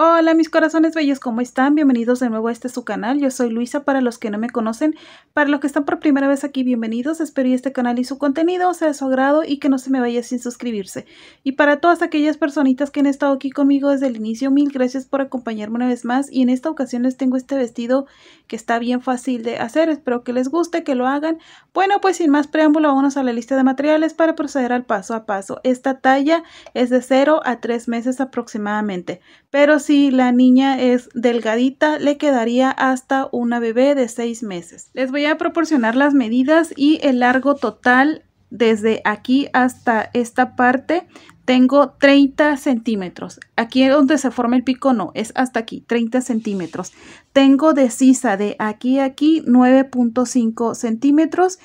Hola mis corazones bellos, ¿cómo están? Bienvenidos de nuevo a este su canal. Yo soy Luisa para los que no me conocen. Para los que están por primera vez aquí, bienvenidos. Espero que este canal y su contenido sea de su agrado y que no se me vaya sin suscribirse. Y para todas aquellas personitas que han estado aquí conmigo desde el inicio, mil gracias por acompañarme una vez más. Y en esta ocasión les tengo este vestido que está bien fácil de hacer. Espero que les guste, que lo hagan. Bueno, pues sin más preámbulo, vámonos a la lista de materiales para proceder al paso a paso. Esta talla es de 0 a 3 meses aproximadamente. Pero si la niña es delgadita, le quedaría hasta una bebé de 6 meses. Les voy a proporcionar las medidas y el largo total desde aquí hasta esta parte tengo 30 centímetros. Aquí es donde se forma el pico, no, es hasta aquí, 30 centímetros. Tengo de sisa de aquí a aquí 9.5 centímetros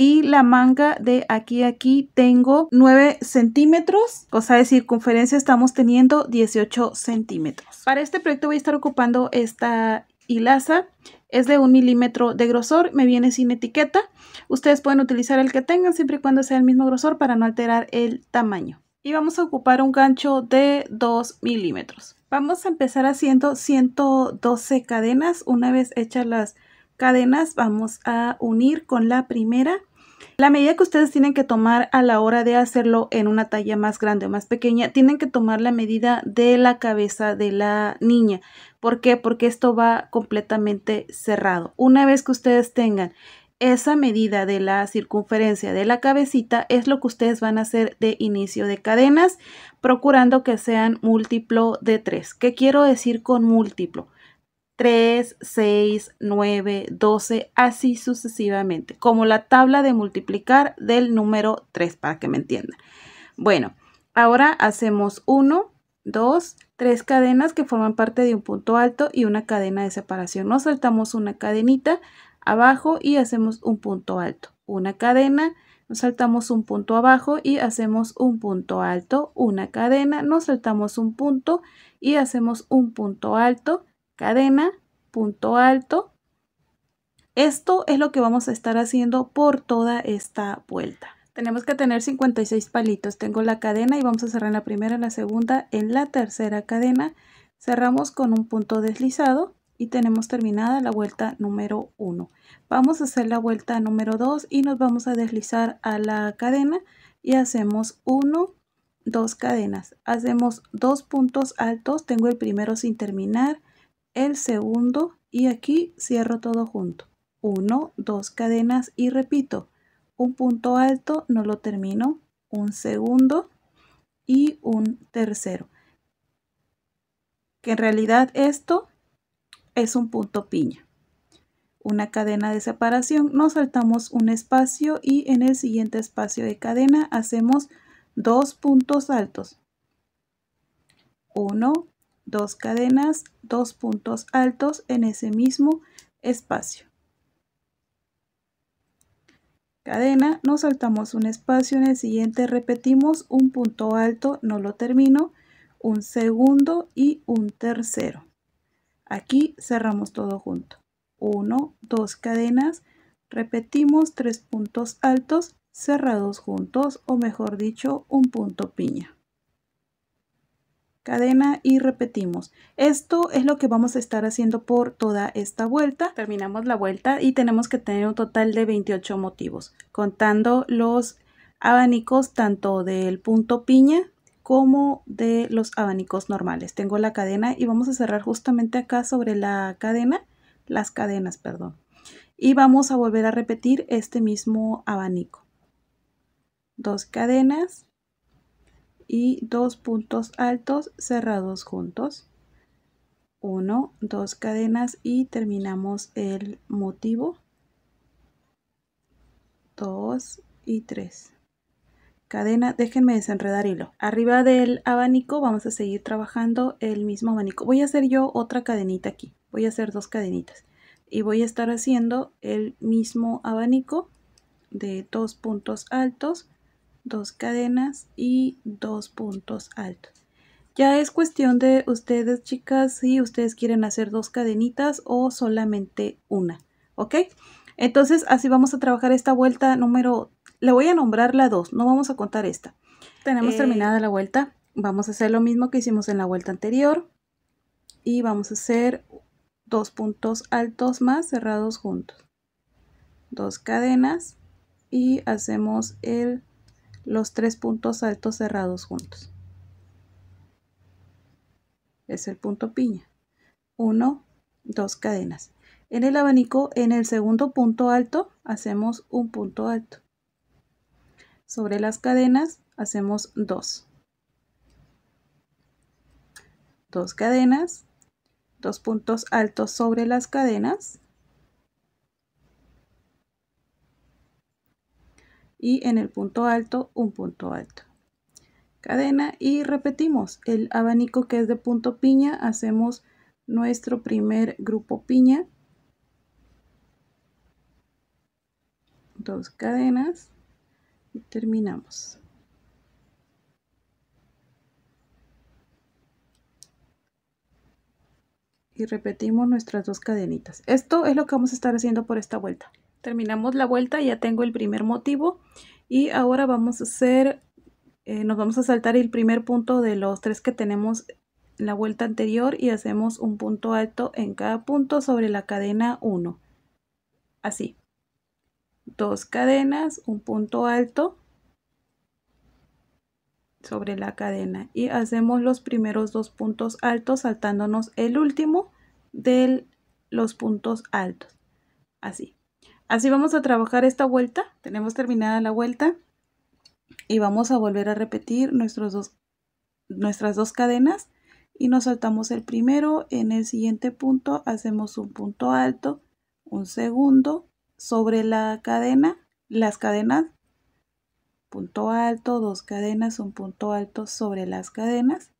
y la manga de aquí a aquí tengo 9 centímetros, o sea de circunferencia estamos teniendo 18 centímetros. Para este proyecto voy a estar ocupando esta hilaza es de un milímetro de grosor, me viene sin etiqueta. Ustedes pueden utilizar el que tengan siempre y cuando sea el mismo grosor para no alterar el tamaño. Y vamos a ocupar un gancho de 2 milímetros. Vamos a empezar haciendo 112 cadenas. Una vez hechas las cadenas vamos a unir con la primera la medida que ustedes tienen que tomar a la hora de hacerlo en una talla más grande o más pequeña, tienen que tomar la medida de la cabeza de la niña. ¿Por qué? Porque esto va completamente cerrado. Una vez que ustedes tengan esa medida de la circunferencia de la cabecita es lo que ustedes van a hacer de inicio de cadenas, procurando que sean múltiplo de 3. ¿Qué quiero decir con múltiplo? 3, 6, 9, 12, así sucesivamente, como la tabla de multiplicar del número 3, para que me entiendan. Bueno, ahora hacemos 1, 2, 3 cadenas que forman parte de un punto alto y una cadena de separación. Nos saltamos una cadenita abajo y hacemos un punto alto. Una cadena, nos saltamos un punto abajo y hacemos un punto alto. Una cadena, nos saltamos un punto y hacemos un punto alto cadena, punto alto. Esto es lo que vamos a estar haciendo por toda esta vuelta. Tenemos que tener 56 palitos. Tengo la cadena y vamos a cerrar la primera, la segunda, en la tercera cadena. Cerramos con un punto deslizado y tenemos terminada la vuelta número 1. Vamos a hacer la vuelta número 2 y nos vamos a deslizar a la cadena y hacemos 1, 2 cadenas. Hacemos dos puntos altos. Tengo el primero sin terminar el segundo y aquí cierro todo junto. 1, dos cadenas y repito, un punto alto no lo termino, un segundo y un tercero. Que en realidad esto es un punto piña. Una cadena de separación, nos saltamos un espacio y en el siguiente espacio de cadena hacemos dos puntos altos. 1, dos cadenas, dos puntos altos en ese mismo espacio. Cadena, nos saltamos un espacio, en el siguiente repetimos un punto alto, no lo termino, un segundo y un tercero. Aquí cerramos todo junto. 1, dos cadenas, repetimos tres puntos altos cerrados juntos o mejor dicho un punto piña cadena y repetimos. Esto es lo que vamos a estar haciendo por toda esta vuelta. Terminamos la vuelta y tenemos que tener un total de 28 motivos, contando los abanicos tanto del punto piña como de los abanicos normales. Tengo la cadena y vamos a cerrar justamente acá sobre la cadena, las cadenas, perdón. Y vamos a volver a repetir este mismo abanico. Dos cadenas, y dos puntos altos cerrados juntos. 1, dos cadenas y terminamos el motivo. 2 y 3 cadena, déjenme desenredar hilo. Arriba del abanico vamos a seguir trabajando el mismo abanico. Voy a hacer yo otra cadenita aquí, voy a hacer dos cadenitas. Y voy a estar haciendo el mismo abanico de dos puntos altos dos cadenas y dos puntos altos. Ya es cuestión de ustedes, chicas, si ustedes quieren hacer dos cadenitas o solamente una, ¿ok? Entonces, así vamos a trabajar esta vuelta número... Le voy a nombrar la 2, no vamos a contar esta. Tenemos eh, terminada la vuelta. Vamos a hacer lo mismo que hicimos en la vuelta anterior. Y vamos a hacer dos puntos altos más cerrados juntos. Dos cadenas y hacemos el los tres puntos altos cerrados juntos. Es el punto piña. Uno, dos cadenas. En el abanico, en el segundo punto alto, hacemos un punto alto. Sobre las cadenas, hacemos dos. Dos cadenas, dos puntos altos sobre las cadenas, y en el punto alto un punto alto. Cadena y repetimos el abanico que es de punto piña, hacemos nuestro primer grupo piña, dos cadenas y terminamos. Y repetimos nuestras dos cadenitas. Esto es lo que vamos a estar haciendo por esta vuelta terminamos la vuelta ya tengo el primer motivo y ahora vamos a hacer eh, nos vamos a saltar el primer punto de los tres que tenemos en la vuelta anterior y hacemos un punto alto en cada punto sobre la cadena 1 así dos cadenas un punto alto sobre la cadena y hacemos los primeros dos puntos altos saltándonos el último de los puntos altos así Así vamos a trabajar esta vuelta. Tenemos terminada la vuelta. Y vamos a volver a repetir nuestros dos, nuestras dos cadenas. Y nos saltamos el primero. En el siguiente punto hacemos un punto alto. Un segundo. Sobre la cadena. Las cadenas. Punto alto. Dos cadenas. Un punto alto sobre las cadenas.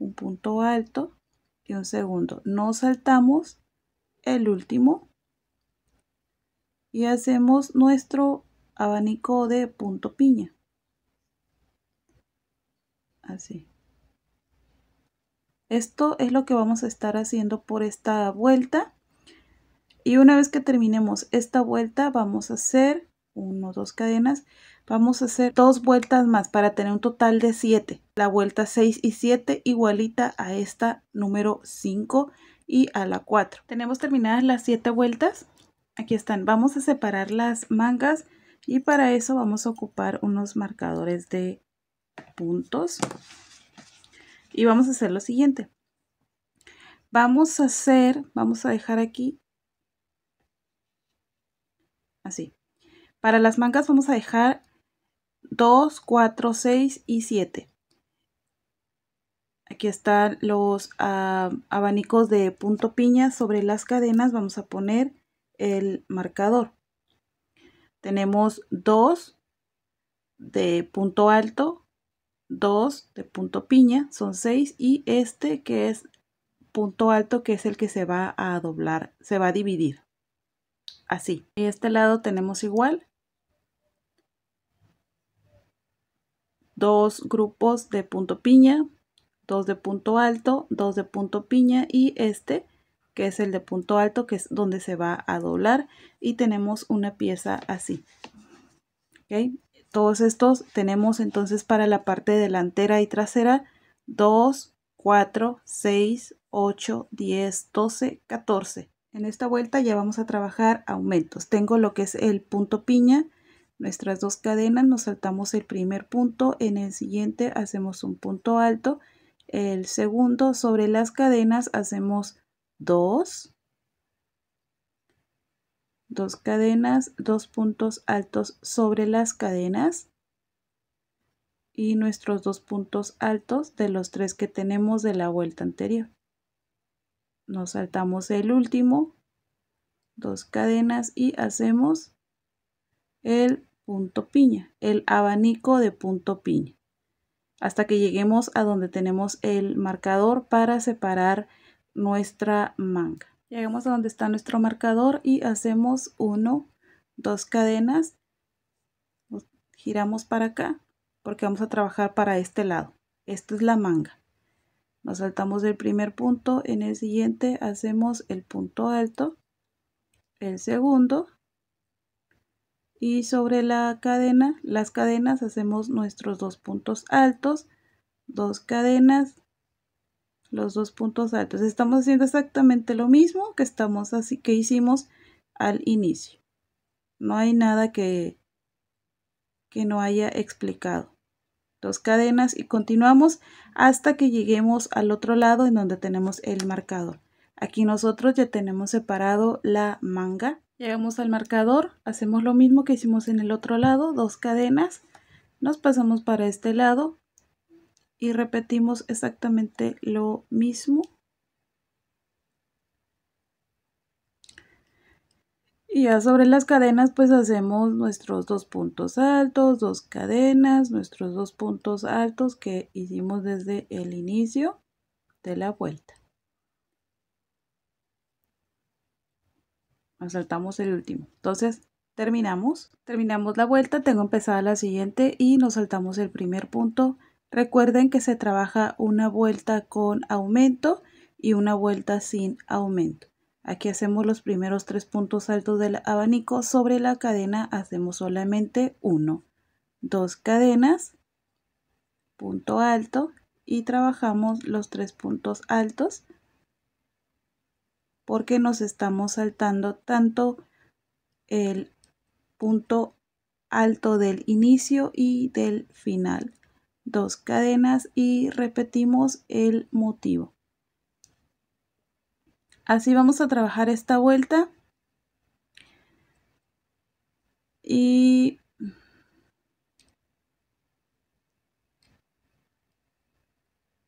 Un punto alto. Y un segundo. Nos saltamos el último y hacemos nuestro abanico de punto piña. Así. Esto es lo que vamos a estar haciendo por esta vuelta. Y una vez que terminemos esta vuelta, vamos a hacer 1, dos cadenas. Vamos a hacer dos vueltas más para tener un total de 7. La vuelta 6 y 7 igualita a esta número 5 y a la 4. Tenemos terminadas las 7 vueltas aquí están vamos a separar las mangas y para eso vamos a ocupar unos marcadores de puntos y vamos a hacer lo siguiente vamos a hacer vamos a dejar aquí así para las mangas vamos a dejar 2 4 6 y 7 aquí están los ah, abanicos de punto piña sobre las cadenas vamos a poner el marcador. Tenemos 2 de punto alto, 2 de punto piña, son 6 y este que es punto alto que es el que se va a doblar, se va a dividir. Así. Y este lado tenemos igual. Dos grupos de punto piña, dos de punto alto, dos de punto piña y este que es el de punto alto, que es donde se va a doblar y tenemos una pieza así. Todos estos tenemos entonces para la parte delantera y trasera 2, 4, 6, 8, 10, 12, 14. En esta vuelta ya vamos a trabajar aumentos. Tengo lo que es el punto piña, nuestras dos cadenas, nos saltamos el primer punto, en el siguiente hacemos un punto alto, el segundo sobre las cadenas hacemos 2, 2 cadenas, dos puntos altos sobre las cadenas y nuestros dos puntos altos de los tres que tenemos de la vuelta anterior. Nos saltamos el último, dos cadenas y hacemos el punto piña, el abanico de punto piña, hasta que lleguemos a donde tenemos el marcador para separar nuestra manga. Llegamos a donde está nuestro marcador y hacemos uno dos cadenas, giramos para acá porque vamos a trabajar para este lado. Esta es la manga. Nos saltamos del primer punto, en el siguiente hacemos el punto alto, el segundo y sobre la cadena, las cadenas hacemos nuestros dos puntos altos, dos cadenas, los dos puntos altos. Estamos haciendo exactamente lo mismo que, estamos así, que hicimos al inicio. No hay nada que, que no haya explicado. Dos cadenas y continuamos hasta que lleguemos al otro lado en donde tenemos el marcador. Aquí nosotros ya tenemos separado la manga. Llegamos al marcador, hacemos lo mismo que hicimos en el otro lado, dos cadenas. Nos pasamos para este lado, y repetimos exactamente lo mismo. Y ya sobre las cadenas pues hacemos nuestros dos puntos altos, dos cadenas, nuestros dos puntos altos que hicimos desde el inicio de la vuelta. Nos saltamos el último. Entonces terminamos, terminamos la vuelta, tengo empezada la siguiente y nos saltamos el primer punto Recuerden que se trabaja una vuelta con aumento y una vuelta sin aumento. Aquí hacemos los primeros tres puntos altos del abanico. Sobre la cadena hacemos solamente uno, dos cadenas, punto alto y trabajamos los tres puntos altos porque nos estamos saltando tanto el punto alto del inicio y del final dos cadenas y repetimos el motivo. Así vamos a trabajar esta vuelta. Y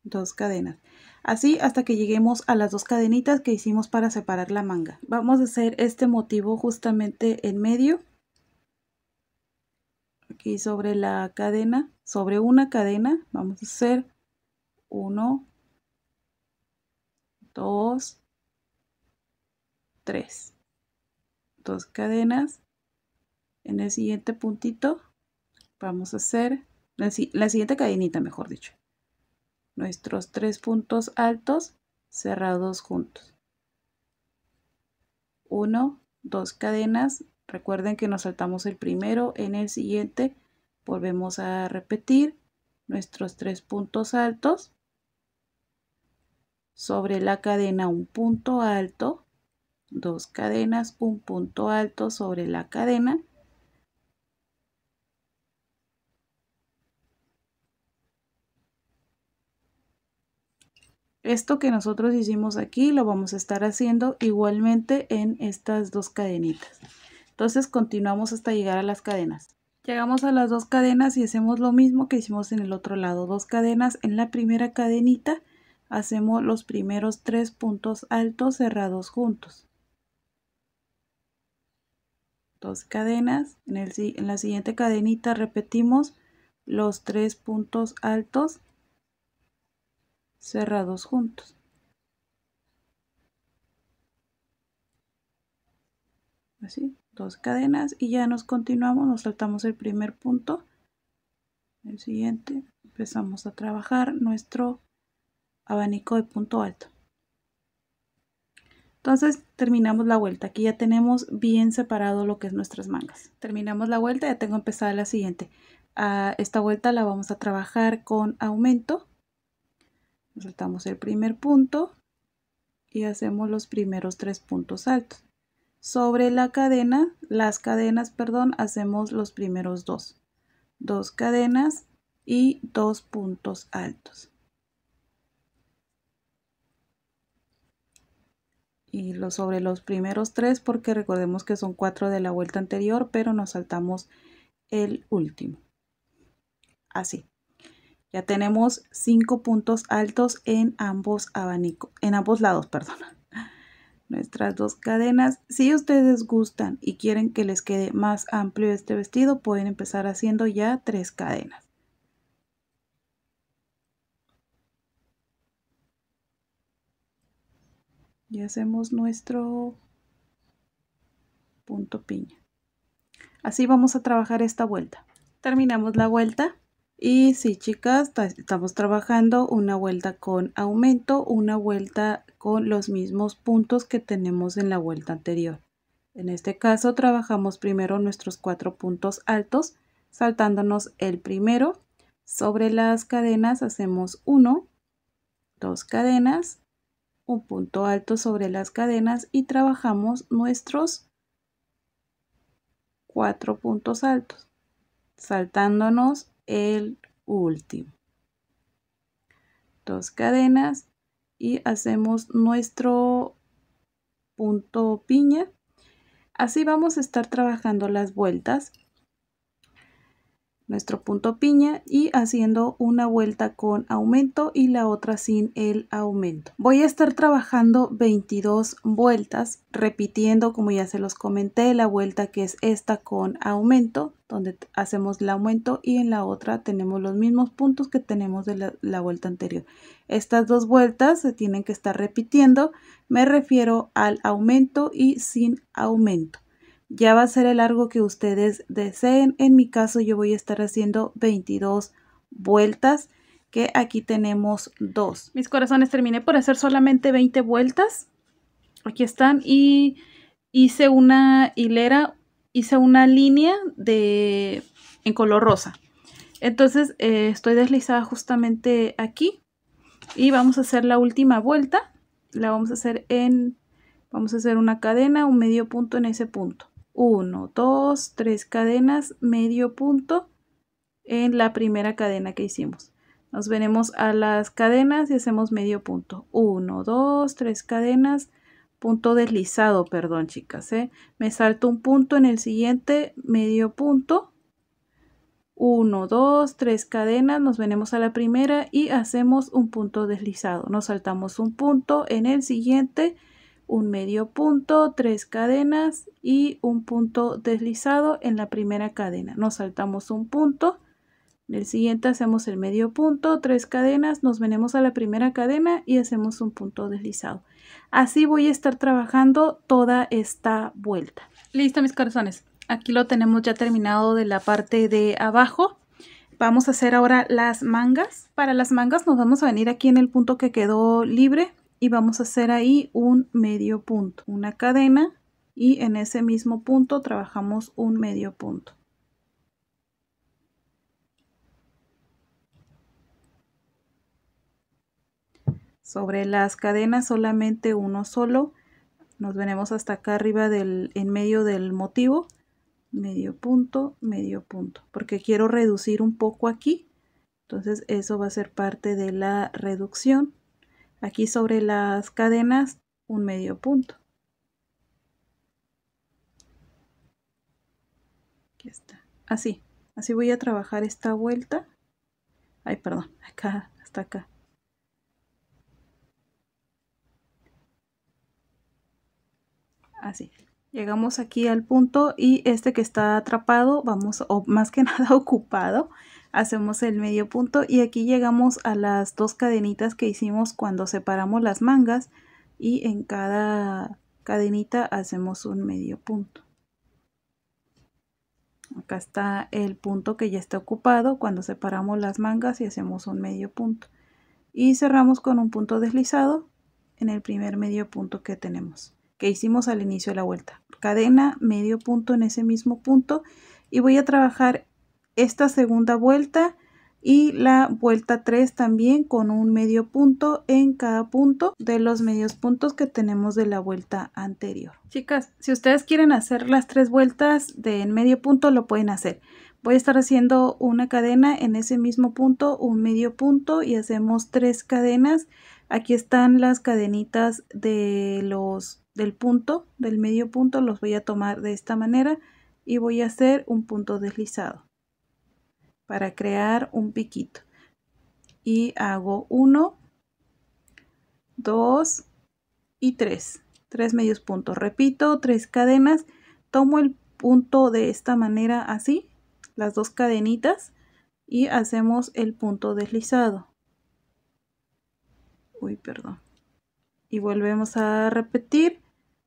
dos cadenas. Así hasta que lleguemos a las dos cadenitas que hicimos para separar la manga. Vamos a hacer este motivo justamente en medio aquí sobre la cadena, sobre una cadena, vamos a hacer 1, 2, 3. Dos cadenas. En el siguiente puntito vamos a hacer la siguiente cadenita, mejor dicho. Nuestros tres puntos altos cerrados juntos. 1, dos cadenas Recuerden que nos saltamos el primero, en el siguiente volvemos a repetir nuestros tres puntos altos. Sobre la cadena un punto alto, dos cadenas, un punto alto sobre la cadena. Esto que nosotros hicimos aquí lo vamos a estar haciendo igualmente en estas dos cadenitas. Entonces continuamos hasta llegar a las cadenas. Llegamos a las dos cadenas y hacemos lo mismo que hicimos en el otro lado. Dos cadenas en la primera cadenita hacemos los primeros tres puntos altos cerrados juntos. Dos cadenas. En, en la siguiente cadenita repetimos los tres puntos altos cerrados juntos. Así cadenas y ya nos continuamos, nos saltamos el primer punto, el siguiente, empezamos a trabajar nuestro abanico de punto alto. Entonces terminamos la vuelta, aquí ya tenemos bien separado lo que es nuestras mangas. Terminamos la vuelta, ya tengo empezada la siguiente. A esta vuelta la vamos a trabajar con aumento. nos Saltamos el primer punto y hacemos los primeros tres puntos altos. Sobre la cadena, las cadenas, perdón, hacemos los primeros dos. Dos cadenas y dos puntos altos. Y lo, sobre los primeros tres, porque recordemos que son cuatro de la vuelta anterior, pero nos saltamos el último. Así. Ya tenemos cinco puntos altos en ambos abanicos, en ambos lados, perdón nuestras dos cadenas. Si ustedes gustan y quieren que les quede más amplio este vestido, pueden empezar haciendo ya tres cadenas. Y hacemos nuestro punto piña. Así vamos a trabajar esta vuelta. Terminamos la vuelta. Y sí, chicas, estamos trabajando una vuelta con aumento, una vuelta con los mismos puntos que tenemos en la vuelta anterior. En este caso trabajamos primero nuestros cuatro puntos altos, saltándonos el primero. Sobre las cadenas hacemos uno dos cadenas, un punto alto sobre las cadenas y trabajamos nuestros cuatro puntos altos, saltándonos el último. Dos cadenas y hacemos nuestro punto piña. Así vamos a estar trabajando las vueltas nuestro punto piña y haciendo una vuelta con aumento y la otra sin el aumento. Voy a estar trabajando 22 vueltas repitiendo como ya se los comenté la vuelta que es esta con aumento donde hacemos el aumento y en la otra tenemos los mismos puntos que tenemos de la, vuelta anterior. Estas dos vueltas se tienen que estar repitiendo, me refiero al aumento y sin aumento. Ya va a ser el largo que ustedes deseen. En mi caso yo voy a estar haciendo 22 vueltas que aquí tenemos dos. Mis corazones terminé por hacer solamente 20 vueltas. Aquí están y hice una hilera, hice una línea de en color rosa. Entonces eh, estoy deslizada justamente aquí y vamos a hacer la última vuelta. La vamos a hacer en, vamos a hacer una cadena, un medio punto en ese punto. 1, 2, 3 cadenas, medio punto en la primera cadena que hicimos. Nos venimos a las cadenas y hacemos medio punto. 1, 2, 3 cadenas, punto deslizado, perdón chicas. ¿eh? Me salto un punto en el siguiente medio punto. 1, 2, 3 cadenas, nos venimos a la primera y hacemos un punto deslizado. Nos saltamos un punto en el siguiente un medio punto, tres cadenas y un punto deslizado en la primera cadena. Nos saltamos un punto, en el siguiente hacemos el medio punto, tres cadenas, nos venimos a la primera cadena y hacemos un punto deslizado. Así voy a estar trabajando toda esta vuelta. Listo mis corazones, aquí lo tenemos ya terminado de la parte de abajo vamos a hacer ahora las mangas. Para las mangas nos vamos a venir aquí en el punto que quedó libre y vamos a hacer ahí un medio punto, una cadena y en ese mismo punto trabajamos un medio punto. Sobre las cadenas solamente uno solo, nos venemos hasta acá arriba del, en medio del motivo, medio punto, medio punto, porque quiero reducir un poco aquí, entonces eso va a ser parte de la reducción Aquí sobre las cadenas un medio punto. está. Así. Así voy a trabajar esta vuelta. Ay, perdón. Acá, hasta acá. Así. Llegamos aquí al punto y este que está atrapado, vamos, o más que nada ocupado, hacemos el medio punto y aquí llegamos a las dos cadenitas que hicimos cuando separamos las mangas y en cada cadenita hacemos un medio punto acá está el punto que ya está ocupado cuando separamos las mangas y hacemos un medio punto y cerramos con un punto deslizado en el primer medio punto que tenemos que hicimos al inicio de la vuelta cadena medio punto en ese mismo punto y voy a trabajar esta segunda vuelta y la vuelta 3 también con un medio punto en cada punto de los medios puntos que tenemos de la vuelta anterior. Chicas, si ustedes quieren hacer las tres vueltas de en medio punto lo pueden hacer. Voy a estar haciendo una cadena en ese mismo punto, un medio punto y hacemos tres cadenas. Aquí están las cadenitas de los del punto, del medio punto, los voy a tomar de esta manera y voy a hacer un punto deslizado para crear un piquito y hago 1 2 y 3 tres medios puntos repito tres cadenas tomo el punto de esta manera así las dos cadenitas y hacemos el punto deslizado uy perdón y volvemos a repetir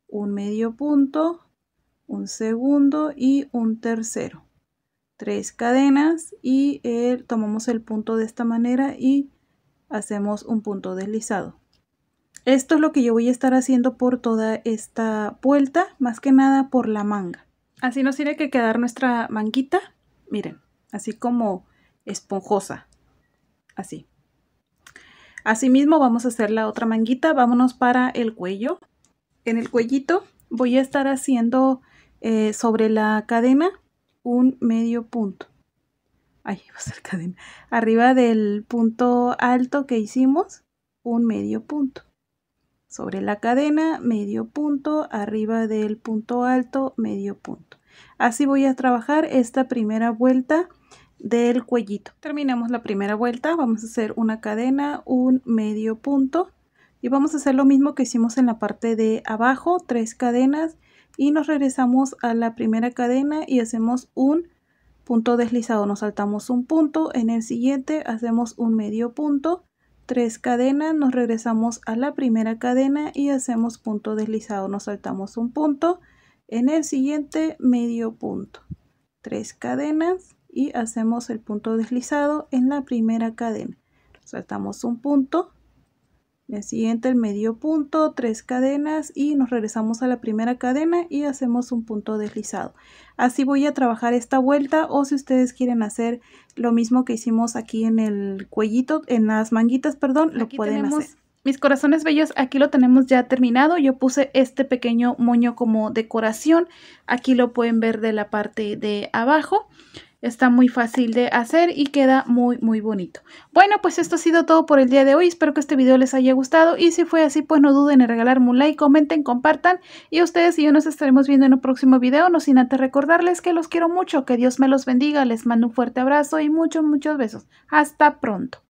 un medio punto un segundo y un tercero tres cadenas y eh, tomamos el punto de esta manera y hacemos un punto deslizado. Esto es lo que yo voy a estar haciendo por toda esta vuelta, más que nada por la manga. Así nos tiene que quedar nuestra manguita, miren, así como esponjosa, así. Asimismo vamos a hacer la otra manguita, vámonos para el cuello. En el cuellito voy a estar haciendo eh, sobre la cadena un medio punto. a pues, cadena. Arriba del punto alto que hicimos, un medio punto. Sobre la cadena, medio punto. Arriba del punto alto, medio punto. Así voy a trabajar esta primera vuelta del cuellito. Terminamos la primera vuelta, vamos a hacer una cadena, un medio punto y vamos a hacer lo mismo que hicimos en la parte de abajo, tres cadenas y nos regresamos a la primera cadena y hacemos un punto deslizado nos saltamos un punto en el siguiente hacemos un medio punto tres cadenas nos regresamos a la primera cadena y hacemos punto deslizado nos saltamos un punto en el siguiente medio punto tres cadenas y hacemos el punto deslizado en la primera cadena saltamos un punto el siguiente el medio punto, tres cadenas y nos regresamos a la primera cadena y hacemos un punto deslizado. Así voy a trabajar esta vuelta o si ustedes quieren hacer lo mismo que hicimos aquí en el cuellito, en las manguitas, perdón, lo pueden hacer. Mis corazones bellos, aquí lo tenemos ya terminado. Yo puse este pequeño moño como decoración. Aquí lo pueden ver de la parte de abajo. Está muy fácil de hacer y queda muy muy bonito. Bueno, pues esto ha sido todo por el día de hoy. Espero que este video les haya gustado y si fue así, pues no duden en regalarme un like, comenten, compartan y ustedes y yo nos estaremos viendo en un próximo video. No sin antes recordarles que los quiero mucho, que Dios me los bendiga, les mando un fuerte abrazo y muchos muchos besos. Hasta pronto.